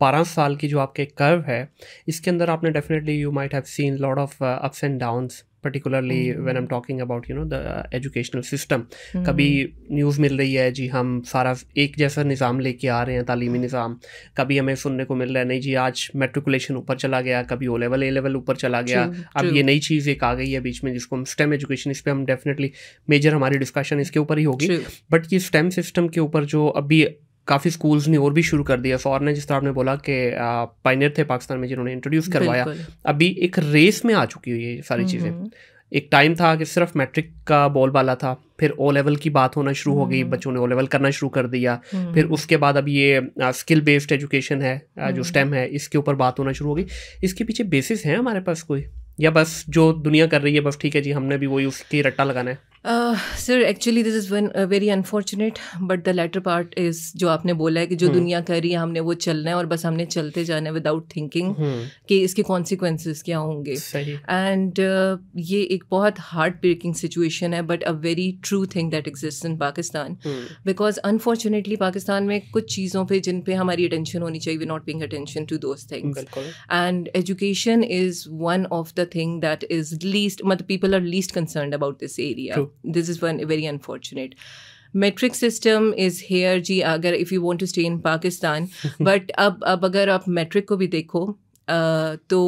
बारह साल की जो आपके कर्व है इसके अंदर आपने definitely you might have seen lot of ups and downs particularly when am talking about you know the educational system कभी न्यूज़ मिल रही है जी हम सारा एक जैसा निज़ाम लेके आ रहे हैं तालीमी निज़ाम कभी हमें सुनने को मिल रहा है नहीं जी आज मेट्रिकुलेशन ऊपर चला गया कभी ओ लेवल ए लेवल ऊपर चला गया true, अब true. ये नई चीज़ एक आ गई है बीच में जिसको हम स्टेम एजुकेशन इस पर हम डेफिनेटली मेजर हमारी डिस्कशन इसके ऊपर ही होगी बट ये स्टेम सिस्टम के ऊपर जो अभी काफ़ी स्कूल्स ने और भी शुरू कर दिया ने जिस तरह आपने बोला कि पाइनियर थे पाकिस्तान में जिन्होंने इंट्रोड्यूस करवाया अभी एक रेस में आ चुकी हुई ये सारी चीज़ें हम्म, हम्म। एक टाइम था कि सिर्फ मैट्रिक का वाला था फिर ओ लेवल की बात होना शुरू हो गई हम्म, बच्चों ने ओ लेवल करना शुरू कर दिया फिर उसके बाद अब ये स्किल बेस्ड एजुकेशन है जो स्टेम है इसके ऊपर बात होना शुरू हो गई इसके पीछे बेसिस हैं हमारे पास कोई या बस जो दुनिया कर रही है बस ठीक है जी हमने भी वही उसकी रट्टा लगाना है sir actually this is one very unfortunate but the latter part is जो आपने बोला है कि जो hmm. दुनिया कर रही है हमने वो चलना है और बस हमने चलते जाना है विदाउट थिंकिंग हम्म। कि इसके कॉन्सिक्वेंसेस क्या होंगे एंड uh, ये एक बहुत हार्ट ब्रेकिंग सिचुएशन है but a very true thing that exist in Pakistan because unfortunately Pakistan में कुछ चीज़ों पर जिन पर हमारी अटेंशन होनी चाहिए we not paying attention to those things and education is one of the thing that is least मतलब people are least concern about this area this is one very unfortunate metric system is here ji if you want to stay in pakistan but ab ab agar aap metric ko bhi dekho तो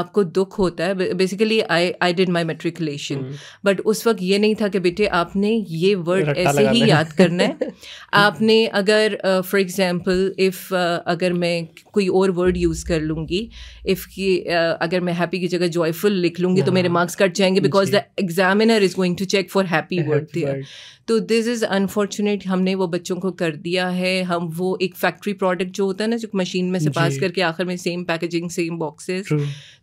आपको दुख होता है basically I I did my matriculation but उस वक्त ये नहीं था कि बेटे आपने ये वर्ड ऐसे ही याद करना है आपने अगर फॉर एग्ज़ाम्पल इफ़ अगर मैं कोई और वर्ड यूज़ कर लूँगी इफ़ की uh, अगर मैं हैप्पी की जगह जॉयफुल लिख लूँगी तो मेरे मार्क्स हाँ। कट जाएंगे because the examiner is going to check for happy word there तो दिस इज़ अनफॉर्चुनेट हमने वो बच्चों को कर दिया है हम वो एक फैक्ट्री प्रोडक्ट जो होता है ना जो मशीन में से पास करके आखिर में same packaging ticking same boxes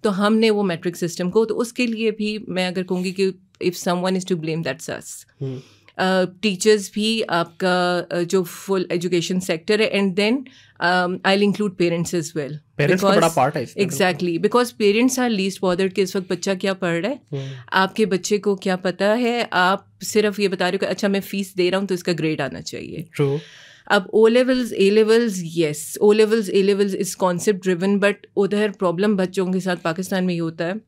तो हमने वो मेट्रिक सिस्टम को तो उसके लिए भी मैं अगर कहूँगी कि if some one is to blame that's us teachers भी आपका जो फुल एजुकेशन सेक्टर है and then I include parents as well exactly because parents are least bothered कि इस वक्त बच्चा क्या पढ़ रहा है hmm. आपके बच्चे को क्या पता है आप सिर्फ ये बता रहे हो कि अच्छा मैं फीस दे रहा हूँ तो इसका ग्रेड आना चाहिए True. अब O levels A levels yes O levels A levels is concept driven but उधर प्रॉब्लम बच्चों के साथ पाकिस्तान में ये होता है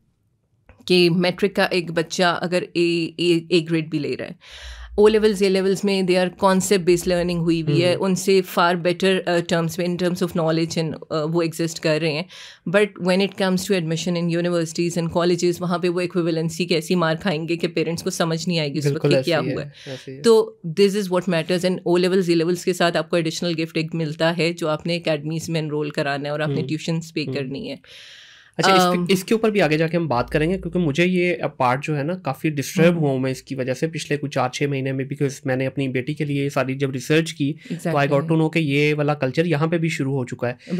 कि मैट्रिक का एक बच्चा अगर ए, ए ग्रेड भी ले रहा है ओ लेवल्स ए लेवल्स में they are concept based learning हुई हुई है हम्म। उनसे फार बेटर टर्म्स में in terms of knowledge and वो एग्जिस्ट कर रहे हैं but when it comes to admission in universities and college वहाँ पर वो इक्विवेलेंसी कैसी मार खाएंगे कि पेरेंट्स को समझ नहीं आएगी उस वक्त क्या हुआ है तो this is what matters and O levels A levels के साथ आपको एडिशनल गिफ्ट एक मिलता है जो आपने अकेडमीज़ में इनरोल कराना है और आपने ट्यूशन्स हम्म। हम्म। पे करनी है अच्छा um, इस, इसके ऊपर भी आगे जाके हम बात करेंगे क्योंकि मुझे ये पार्ट जो है ना काफ़ी डिस्टर्ब हम्म। हुआ हूँ मैं इसकी वजह से पिछले कुछ चार छः महीने में बिकॉज मैंने अपनी बेटी के लिए सारी जब रिसर्च की तो exactly. तो आई गॉट टू नो कि ये वाला कल्चर यहाँ पे भी शुरू हो चुका है